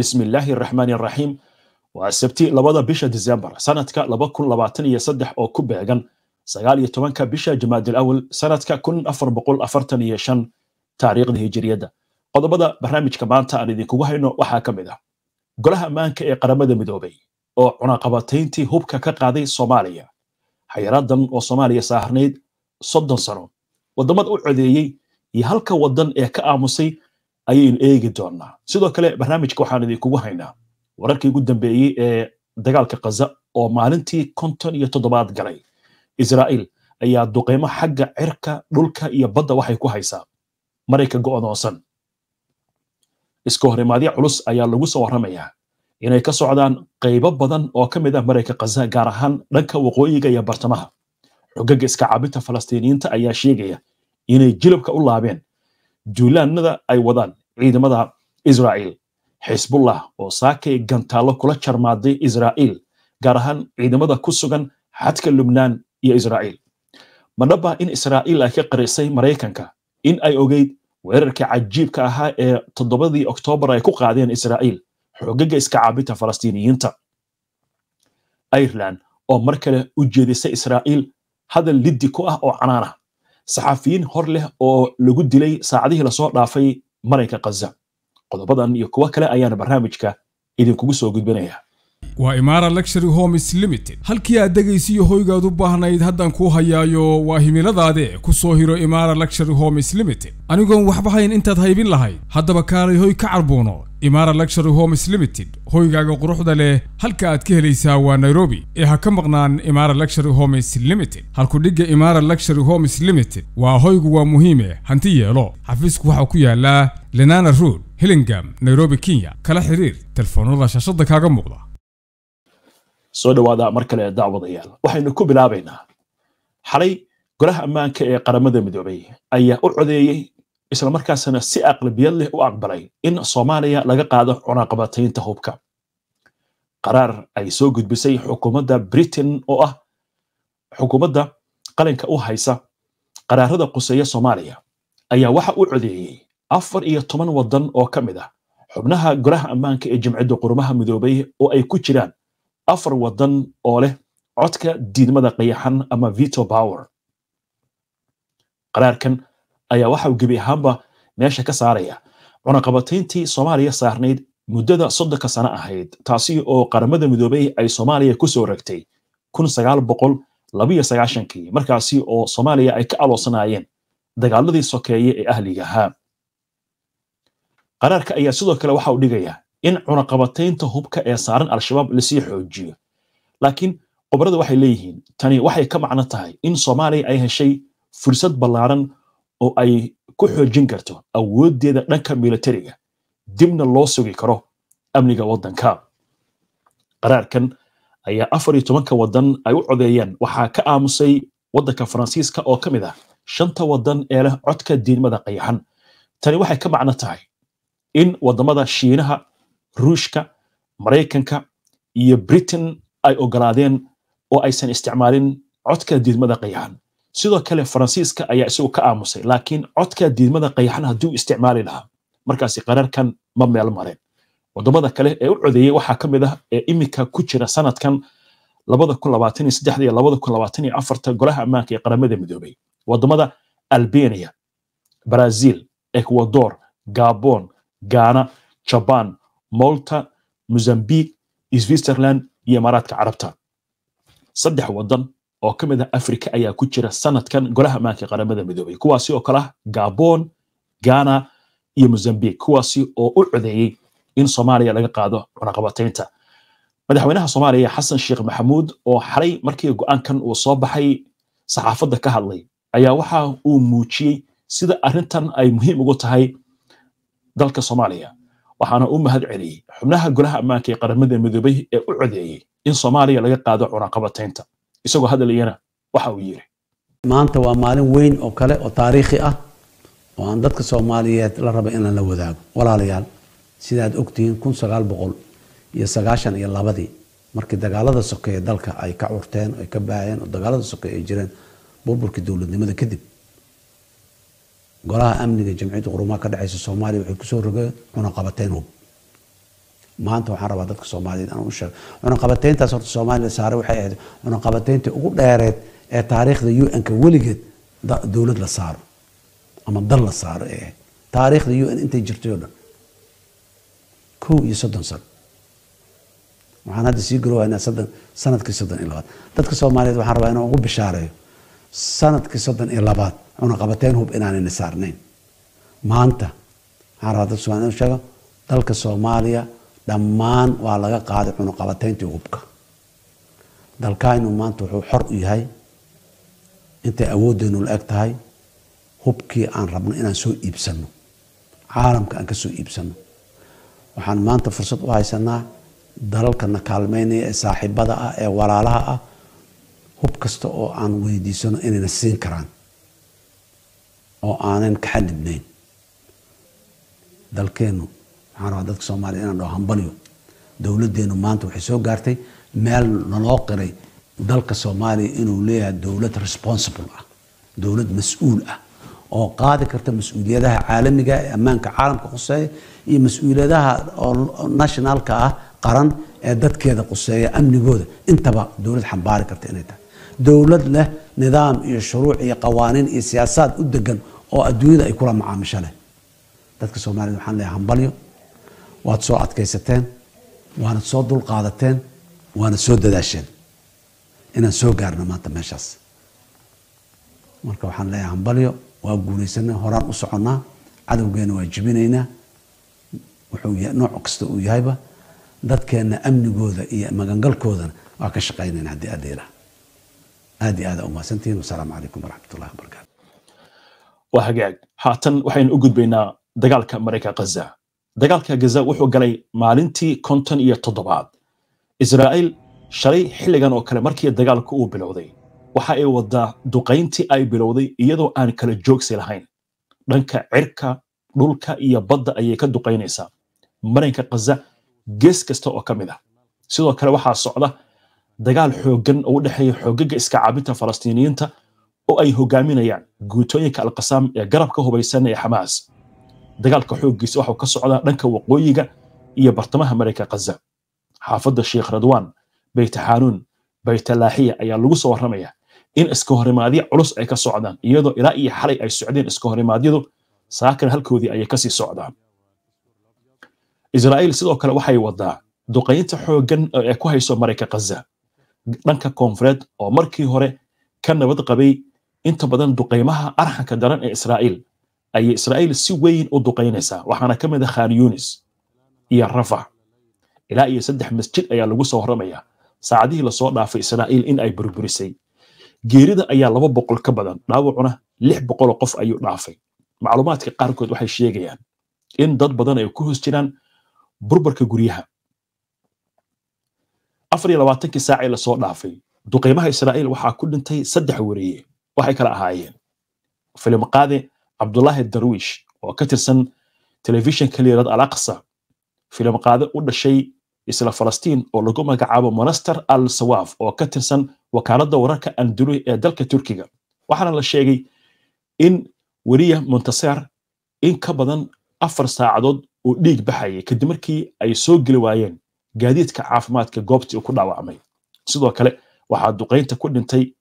bismi illaahi araxmaani araxiim waa sabti labada bisha disembar sanadka laba kun labaatan iyo saddex oo ku beegan sagaal iyo tobanka bisha jamaadil sanadka kun afar boqol afartan iyo shan taariikhda hijiriyadda qodobada barnaamijka maanta aan idinkugu hayno waxaa ka mid ah golaha ammaanka ee qaramada midoobay oo cunaqabatayntii hubka ka qaaday soomaaliya xayiraaddan oo soomaaliya saarnayd soddon sano waddamada u codeeyey iyo halka waddan ee ka aamusay ayaynu eegi doonaa sidoo kale barnaamijka waxaan idinkugu haynaa wararkii ugu dambeeyey ee dagaalka khaza oo maalintii konton iyo toddobaad galay israa'iil ayaa duqeymo xagga cirka dhulka iyo badda waxay ku haysaa marayka go'doonsan iska horimaadyo culus ayaa lagu soo warramayaa inay ka socdaan qaybo badan oo ka mid ah marayka khaza gaar ahaan dhanka waqooyiga iyo bartamaha xogaga iska cabinta falastiiniyiinta ayaa sheegaya inay jilibka u laabeen duulaanada ay wadaan ciidamada israa'iil xisbullah oo saakay gantaallo kula jarmaaday israa'iil gaar ahaan ciidamada ku sugan xadka lubnaan iyo israa'iil madhaba in israa'iil ay ka qarisay maraykanka in ay ogeyd weerarkii cajiibka ahaa ee toddobadii oktoobar ay ku qaadeen israa'iil xoogaga iska caabinta falastiiniyiinta ireland oo mar kale u jeedisay israa'iil hadal liddi ku ah oo canaana saxaafiyiin hor leh oo lagu dilay saacadihii lasoo dhaafay marayka khaza qodobadan iyo kuwo kale ayaana barnaamijka idinkugu soo gudbinaya waa imara luxury homes limited halkii aad dhegaysiyo hoygaad u baahnayd haddaan kuu hayaayo waa himiladaade ku soo hiro imara luxury homes limited anigoon waxba hayn intaad haybin lahayd haddaba kaalay hoy ka carbuuno imara luxury homes limited hoygaaga quruxda leh halka aad ka helaysaa waa nairobi ee ha ka maqnaan imara luxury homes limited halku dhigga imara luxury homes limited waa hoygu waa muhiime hanti yeelo xafiisku waxaa ku yaallaa lenana rood hillingam nairobi kenya kala xiriir telefoonada shaashadda kaaga muuqda soo dhawaada mar kale daawadayaal waxaynu ku bilaabaynaa xalay golaha ammaanka ee qaramada midoobay ayaa u codeeyey islamarkaasna si aqlabiyad leh u aqbalay in soomaaliya laga qaado cunaqabataynta hubka qaraar ay soo gudbisay xukuumadda britain oo ah xukuumadda qalinka u haysa qaraarada quseeya soomaaliya ayaa waxa u codeeyey afar iyo toban waddan oo ka mid ah xubnaha golaha ammaanka ee jimciyadda qurumaha midoobay oo ay ku jiraan afar wadan oo leh codka diidmada qayaxan ama vito power qaraarkan ayaa waxau gebi ahaanba meesha ka saaraya cunaqabatayntii soomaaliya saarnayd muddada soddonka sano ahayd taasi oo qaramada midoobey ay soomaaliya ku soo ragtay kii markaasi oo soomaaliya ay ka aloosanaayeen dagaaladii sokeeye ee ahliga ahaa qaraarka ayaa sidoo kale waxa uu dhigayaa in cunaqabataynta hubka ee saaran al-shabaab lasii xoojiyo laakiin qobarada waxay leeyihiin tani waxay ka macno tahay in soomaaliya ay heshay fursad ballaaran oo ay ku xoojin karto awoodeeda dhanka militariga dibna loo sugi karo amniga waddanka qaraarkan ayaa afar iyo tobanka waddan ay u codeeyeen waxaa ka aamusay waddanka faransiiska oo ka mid ah shanta waddan ee leh codka diidmada qayaxan tani waxay ka macno tahay in waddamada shiinaha ruushka maraykanka iyo britain ay ogolaadeen oo aysan isticmaalin codka diidmada qayaxan sidoo kale faransiiska ayaa isagu ka aamusay laakiin codka diidmada qayaxan hadduu isticmaali lahaa markaas qaraarkan ma meel mareen wadamada kale ee u codeeyey waxaa ka mid ah ee iminka ku jira sanadkan golaha ammaanka ee qaramada midoobay wadamada albania brazil ecuador gabon ghana jaban molta mozambique switzerland iyo imaaraadka carabta saddex wadan oo ka mid ah africa ayaa ku jira sanadkan golaha ammaanka qaramada midoobay kuwaasi oo kale gabon ghana iyo mozambique kuwaasi oo u codeeyey in soomaaliya laga qaado cunaqabataynta madaxweynaha soomaaliya xasan sheekh maxamuud oo xalay markii go'aankan uu soo baxay saxaafadda ka hadlay ayaa waxa uu muujiyey sida arrintan ay muhiim ugu tahay dalka soomaaliya waxaana u mahad celiyey xubnaha golaha ammaanka ee qaramada midoobay ee u codeeyey in soomaaliya laga qaado cunaqabataynta isagoo hadlayana waxa uu yidhi maanta waa maalin weyn oo kale oo taariikhi ah oo aan dadka soomaaliyeed la rabay inaan la wadaago walaalayaal sidaad ogtihiin kun sagaal boqol iyo sagaashan iyo labadii markii dagaalada sokeeye dalka ay ka curteen ay ka baayeen oo dagaalada sokeeye ay jireen burburkii dowladnimada kadib golaha amniga jamciyadda qurumaha ka dhexeysa soomaaliya waxay kusoo rogeen cunaqabateyn hub maanta waxaan rabaa dadka soomaaliyed inaan u sheego cunaqabateyntaas horta soomaaliya saare waxay ahayd cunaqabateyntii ugu dheereed ee taariikhda un-ka weligeed dowlad la saaro ama dal la saaro ee ahayd taariikhda un intay jirtay oo dhan kow iyo soddon sano waxaan hadda sii garowaynaa soddon sanadkii soddon iyo labaad dadka soomaaliyeed waxaan rabaa inaan ugu bishaareeyo sanadkii soddon iyo labaad cunaqabateyn hub inaanayna saarnayn maanta waxaan dalka soomaaliya dhammaan waa laga qaaday cunuqabateyntii hubka dalkaynu maanta wuxuu xor u yahay intay awooddeenu la eg tahay hubkii aan rabno inaan soo iibsanno caalamka aan ka soo iibsanno waxaan maanta fursad u haysanaa dalalka na kaalmeynaya ee saaxiibada ah ee walaalaha ah hub kasta oo aan weydiisano inayna siin karaan oo aanan ka kaxadibnayn dalkeennu waxaan rabaa dadka soomaaliya inaan dhaho hambalyo dowladeennu maanta waxay soo gaartay meel naloo qiray dalka soomaaliya inuu leeyahay dowlad responsible ah dowlad mas-uul ah oo qaadi karta mas-uuliyadaha caalamiga ah ee ammaanka caalamka quseeya iyo mas-uuliyadaha oo nationalka ah qaran ee dadkeeda khuseeya amnigooda intaba dowlad xambaari karta inay tahay dowlad leh nidaam iyo shuruuc iyo qawaaniin iyo siyaasaad u degan oo adduunyada ay kula macaamisho leh dadka soomaaliyed waxaan leeyahay hambalyo waad soo adkaysateen waana soo dulqaadateen waana soo dadaasheen inaan soo gaarno maanta meeshaas marka waxaan leeyahay hambalyo waa guulaysanay horaan u soconnaa cadowgeena waa jibinaynaa wuxuu nooc kasta uu yahayba dadkeenna amnigooda iyo magangalkoodana waa ka shaqaynaynaa haddii adeeraha aad iyo aada umahadsantihiin wasalaamu calaykum waraxmat ullahi wabarakatu waa hagaag haatan waxaynu u gudbaynaa dagaalka marayka khaza dagaalka gaza wuxuu galay maalintii konton iyo toddobaad israa'iil shalay xilligan oo kale markii dagaalku uu bilowday waxa ay waddaa duqayntii ay bilowday iyadoo aan kala joogsi lahayn dhanka cirka dhulka iyo badda ayay ka duqaynaysaa marayka khaza gees kasta oo ka mid ah sidoo kale waxaa socda dagaal xoogan oo u dhexeeya xoogaga iska caabinta falastiiniyiinta oo ay hogaaminayaan guutooyinka alqasaam ee garabka hubaysan ee xamaas dagaalka xooggiisa waxau ka socdaa dhanka waqooyiga iyo bartamaha mareyka khaza xaafadda sheekh radwaan baytaxaanuun baytalaaxiya ayaa lagu soo warramaya in iskahorimaadyo culus ay ka socdaan iyadoo ilaa iyo xalay ay socdeen iskahorimadyadu saakan halkoodii ayay kasii socdaan israa'iil sidoo kale waxay wadaa duqaynta xooggan ee ku hayso mareyka khaza dhanka koonfureed oo markii hore ka nabad qabay inta badan duqaymaha arxanka daran ee israa'iil ayay israa'iil si weyn u duqaynaysaa waxaana ka mid a ah khan yunis iyo rafac ilaa iyo saddex masjid ayaa lagu soo horamayaa saacadihii lasoo dhaafay israa'iil in ay burburisay geerida ayaa laba boqol ka badan dhaawacuna lix boqoloo qof ayuu dhaafay macluumaadka qaarkood waxay sheegayaan in dad badan ay ku hoos jiraan burburka guryaha afar iyo labaatankii saacee lasoo dhaafay duqeymaha israa'iil waxaa ku dhintay saddex wariye waxay kala ahaayeen filimqaadi cabdulaahi darwish oo ka tirsan telefishinka liirad alaqsa aqsa u dhashay isla falastiin oo lagu magacaabo monaster al sawaaf oo ka tirsan wakaaladda wararka anduluhi ee dalka turkiga waxaana la sheegay in weriya montaser in ka badan afar saacadood uu dhiig baxayay kadib markii ay soo geli waayeen gaadiidka caafimaadka goobtii uu ku dhaawacmay sidoo kale waxaa duqaynta ku dhintay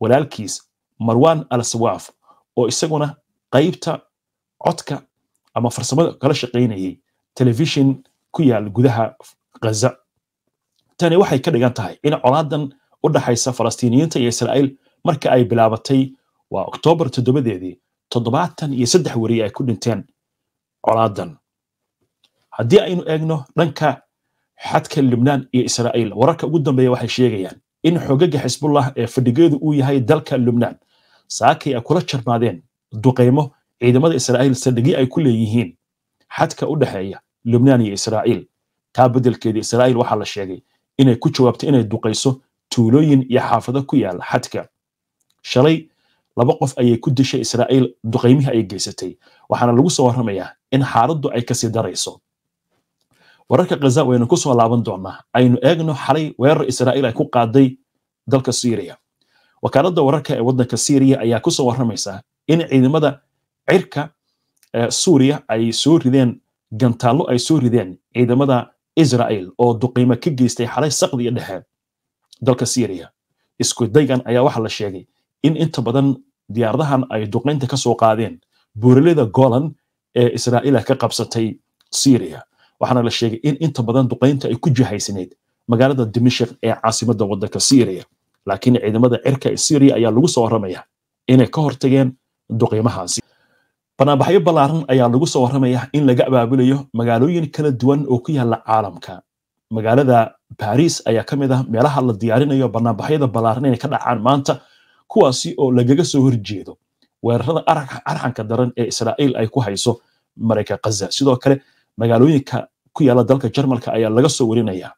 walaalkiis marwan al oo isaguna qaybta codka ama farsamada kala shaqaynayay telefishin ku yaal gudaha khaza tani waxay ka dhigan tahay in colaadan u dhaxaysa falastiiniyiinta iyo israa'iil marka ay bilaabatay waa oktoobar toddobadeedii toddobaatan iyo saddex weri ay ku dhinteen colaadan haddii aynu eegno dhanka xadka lubnaan iyo israa'iil wararka ugu dambeeya waxay sheegayaan in xogaga xisbullah ee fadhigeedu uu yahay dalka lubnaan saakay ay kula jarmaadeen duqaymo ciidamada israa'iil saldhigyo ay ku leeyihiin xadka u dhexeeya lubnaan iyo israa'iil taa beddelkeeda israa'iil waxaa la sheegay inay ku jawaabto inay duqayso tuulooyin iyo xaafado ku yaal xadka shalay laba qof ayay ku dishay israa'iil duqaymihii ay geysatay waxaana lagu soo warramayaa in xaaladdu ay kasii darayso wararka khaza waynu kusoo laaban doonaa aynu eegno xalay weerar israiil ay ku qaaday dalka siiriya wakaaladda wararka ee waddanka siiriya ayaa kusoo soo warramaysa in ciidamada cirka eh, suuriya ay soo rideen gantaallo ay soo rideen ciidamada israa'iil oo duqiimo ka geystay xalay saqdi dhexe dalka siiriya isku ayaa waxaa la sheegay in inta badan diyaaradahan ay duqaynta ka soo qaadeen buuraleyda golan ee israa'iila ka qabsatay siiriya waxaana la sheegay in inta badan duqaynta ay ku jihaysnayd magaalada dimishik ee caasimada wadanka syria laakiin ciidamada cirka ee syria ayaa lagu soo waramaya inay ka hortageen duqaymahaasi banaanbaxyo ballaaran ayaa lagu soo waramaya in laga abaabulayo magaalooyin kala duwan oo ku yaala caalamka magaalada baris ayaa ka mid ah meelaha la diyaarinayo banaanbaxyada ballaaran inay ka dhacaan maanta kuwaasi oo lagaga soo horjeedo weerarada arxanka daran ee israa'iil ay ku hayso marayka khaza sidoo kale magaalooyinka ku yaala dalka jarmalka ayaa laga soo warinaya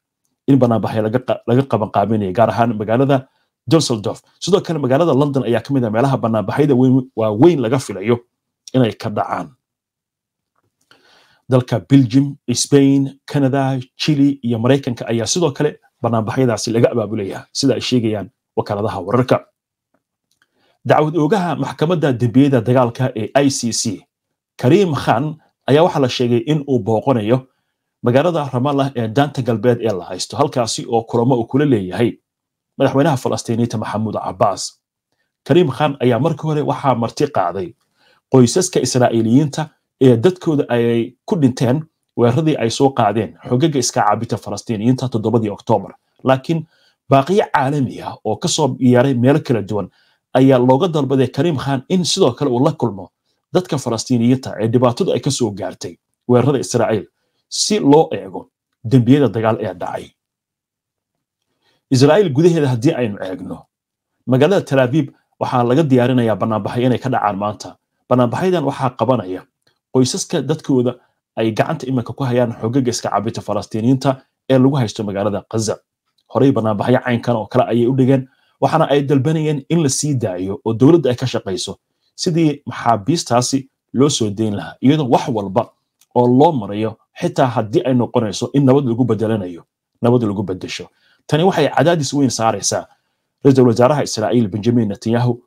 in banaanbaxay laga qabanqaabinaya gaar ahaan magaalada dusseldorf sidoo kale magaalada london ayaa ka mid ah meelaha banaanbaxyada waaweyn laga filayo inay ka dhacaan dalka belgium spain canada chili iyo maraykanka ayaa sidoo kale banaanbaxyadaasi laga abaabulaya sida ay sheegayaan wakaaladaha wararka dacwad oogaha maxkamadda dembiyada dagaalka ee i c c kariim khan ayaa waxaa la sheegay in uu booqanayo magaalada ramallah ee daanta galbeed ee la haysto halkaasi oo kulamo uu kula leeyahay madaxweynaha falastiiniinta maxamuud cabbaas kariim khan ayaa markii hore waxaa marti qaaday qoysaska israa'iiliyiinta ee dadkooda ay ku dhinteen weeraradii ay soo qaadeen xogaga iska caabita falastiiniyiinta toddobadii oktoobar laakiin baaqiyo caalami ah oo ka soo yeeray meelo kala duwan ayaa looga dalbaday kariim khan in sidoo kale uu la kulmo dadka falastiiniyiinta ee dhibaatadu ay ka soo gaartay weerarada israa'iil si loo eego dembiyada dagaal ee dhacay israa'iil gudaheeda haddii aynu eegno magaalada talaabiib waxaa laga diyaarinayaa banaanbaxyo inay ka dhacaan maanta banaanbaxyadan waxaa qabanaya qoysaska dadkooda ay gacanta iminka ku hayaan xogaga iska cabita falastiiniyiinta ee lagu haysto magaalada kaza horey banaanbaxyo caynkan oo kale ayay u dhigeen waxaana ay dalbanayeen in la sii daayo oo dowladda ay ka shaqayso sidii maxaabiistaasi loo soo dayn lahaa iyadoo wax walba oo loo marayo xitaa haddii ay noqonayso in nabad lagu bedelanayo nabad lagu bedesho tani waxay cadaadis weyn saaraysaa ra-iisul wasaaraha israa'iil benjamin netanyahu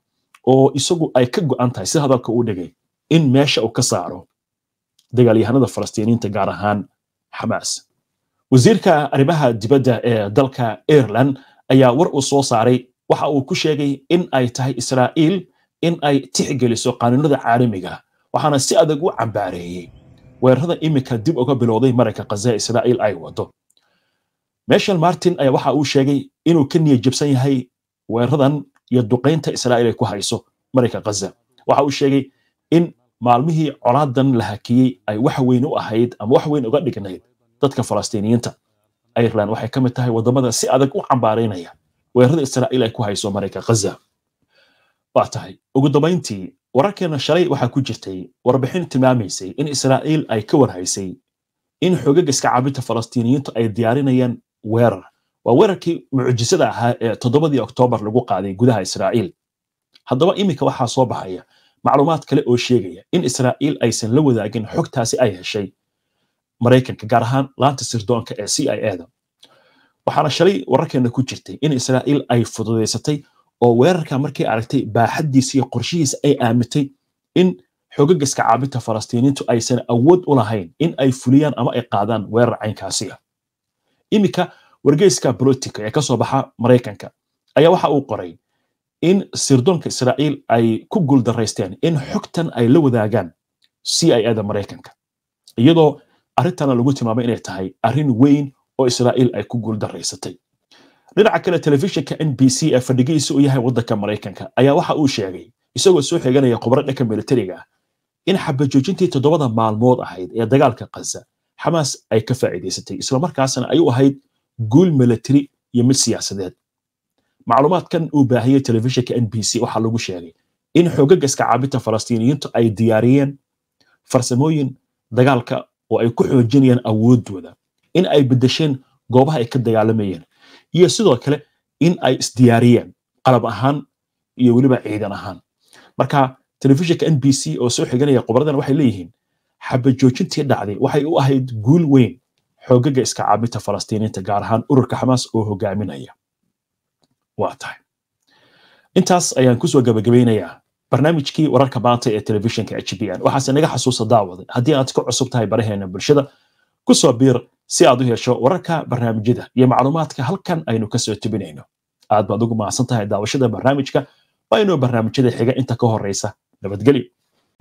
oo isagu ay ka go'an tahay sida hadalka uu dhigay in meesha uu ka saaro dagaalyahanada falastiiniinta gaar ahaan xamaas wasiirka arrimaha dibadda ee dalka ireland ayaa war uu soo saaray waxa uu ku sheegay in ay tahay israa'iil in ay tixgeliso qanuunada caalamiga waxaana si adag u cambaareeyey weerarada iminka dib uga bilowday maranka khaza israa'iil ay wado meshel martin ayaa waxa uu sheegay inuu ka niyad jabsan yahay weeraradan iyo duqaynta israa'iil ay ku hayso maranka khaza waxa uu sheegay in maalmihii colaadan la hakiyey ay wax weyn u ahayd ama wax weyn uga dhignayd dadka falastiiniyiinta ireland waxay ka mid tahay waddamada si adag u cambaaraynaya weerarada israa'iil ay ku hayso maranka khaza waa tahay ugu dambayntii wararkeena shalay waxaa ku jirtay warbixin tilmaamaysay in israa'iil ay ka warhaysay in xoogagga iska caabinta falastiiniyiintu ay diyaarinayaan weerar waa weerarkii mucjisada ahaa ee toddobadii oktoobar lagu qaaday gudaha israa'iil haddaba iminka waxaa soo baxaya macluumaad kale oo sheegaya in israa'iil aysan la wadaagin xogtaasi ay heshay maraykanka gaar ahaan laanta sirdoonka ee c i a da waxaana shalay wararkeena ku jirtay in israa'iil ay fududaysatay oo weerarka markay aragtay baaxaddiisa iyo qorshihiisa ay aamintay in xogaga iskacaabinta falastiiniintu aysan awood u lahayn in ay fuliyaan ama ay qaadaan weerar caynkaasiga ah. iminka wargeyska bolotika ee ka soo baxa maraykanka ayaa waxa uu qoray in sirdoonka israa'iil ay ku guuldaraysteen in xogtan ay la wadaagaan c i ada maraykanka iyadoo arrintana lagu tilmaamay inay tahay arrin weyn oo israa'iil ay ku guuldaraysatay dhinaca kale telefishinka n b c ee fadhigiisa u yahay waddanka maraykanka ayaa waxa uu sheegay isagoo soo xiganaya khubro dhanka militariga ah in xabajoojintii toddobada maalmood ahayd ee dagaalka khaza xamaas ay ka faa'iidaysatay islamarkaasna ay u ahayd guul militari iyo mid siyaasadeed macluumaadkan uu baahiyay telefishinka n b c waxaa lagu sheegay in xoogaga iskacaabinta falastiiniyiintu ay diyaariyeen farsamooyin dagaalka oo ay ku xoojinayaan awooddooda in ay bedesheen goobaha ay ka dagaalamayeen iyo sidoo kale in ay isdiyaariyeen qalab ahaan iyo weliba ciidan ahaan marka telefishinka n b c oo soo xiganaya khubaradan waxay leeyihiin xabajoojintii dhacday waxay u ahayd guul weyn xoogaga iska caabinta falastiiniinta gaar ahaan ururka xamaas oo hogaaminaya waa tahay intaas ayaan kusoo gabagabeynayaa barnaamijkii wararka maanta ee telefishinka h b n waxaase naga xasuusa daawade haddii aad ka cusub tahay baraheena bulshada kusoo biir si aad u hesho wararka barnaamijyada iyo macluumaadka halkan aynu kasoo tubinayno aad baad ugu mahadsan tahay daawashada barnaamijka waa inuu barnaamijyada xiga inta ka horeysa nabadgelyo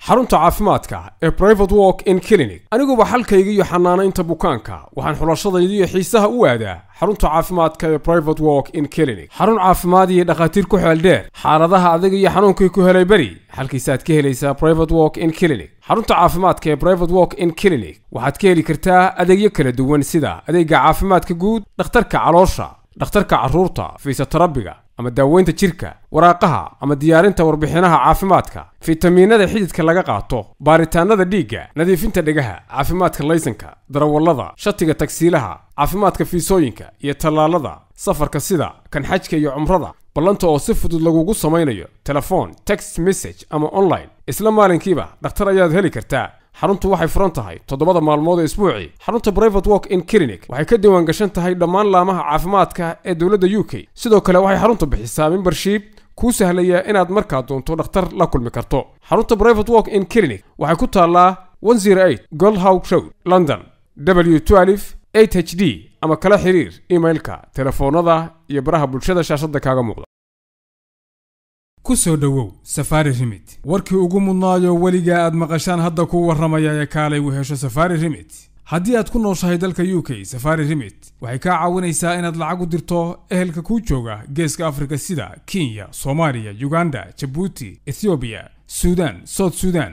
xarunta caafimaadka ee private work in clinic aniguba xalkayga iyo xanaanaynta bukaanka waxaan xulashadayda iyo xiisaha u aadaa xarunta caafimaadka ee private work in clinic xarun caafimaad iyo dhakhaatiir ku xeel dheer xaaladaha adag iyo xanuunkii ku helay beri halkiisaad ka helaysaa private work in clinic xarunta caafimaadka ee private work in clinic waxaad ka heli kartaa adeegyo kala duwan sida adeega caafimaadka guud dhakhtarka caloosha dhakhtarka carruurta fiisotarabiga ama daaweynta jirka waraaqaha ama diyaarinta warbixinaha caafimaadka fitamiinada xididka laga qaato baaritaanada dhiigga nadiifinta dhegaha caafimaadka laysanka darawallada shatiga tagsiilaha caafimaadka fiisooyinka iyo tallaalada safarka sida kanxajka iyo cumrada ballanta oo si fudud lagugu samaynayo telefoon text message ama online isla maalinkiiba dhakhtar ayaad heli kartaa xaruntu waxay furan tahay toddobada maalmood ee isbuucii xarunta brivate walk in clinic waxay ka diiwaan gashan tahay dhammaan laamaha caafimaadka ee dowladda u k sidoo kale waxay xaruntu bixisaa membership kuu sahlaya inaad markaa doonto dhakhtar la kulmi karto xarunta brivate walk in clinic waxay ku taallaa goldhow road london w h d ama kala xiriir emailka telefoonada iyo baraha bulshada shaashadda kaaga muuqda ku soo dhowow safaari rimid warkii ugu mudnaayo weligaa aad maqashaan hadda kuu warramaya ee kaalay u hesho safaari rimid haddii aad ku nooshahay dalka u k safari rimit waxay kaa caawinaysaa inaad lacag u dirto ehelka kuu jooga geeska afrika sida kenya soomaaliya uganda jabuuti ethoobiya suudan south suudan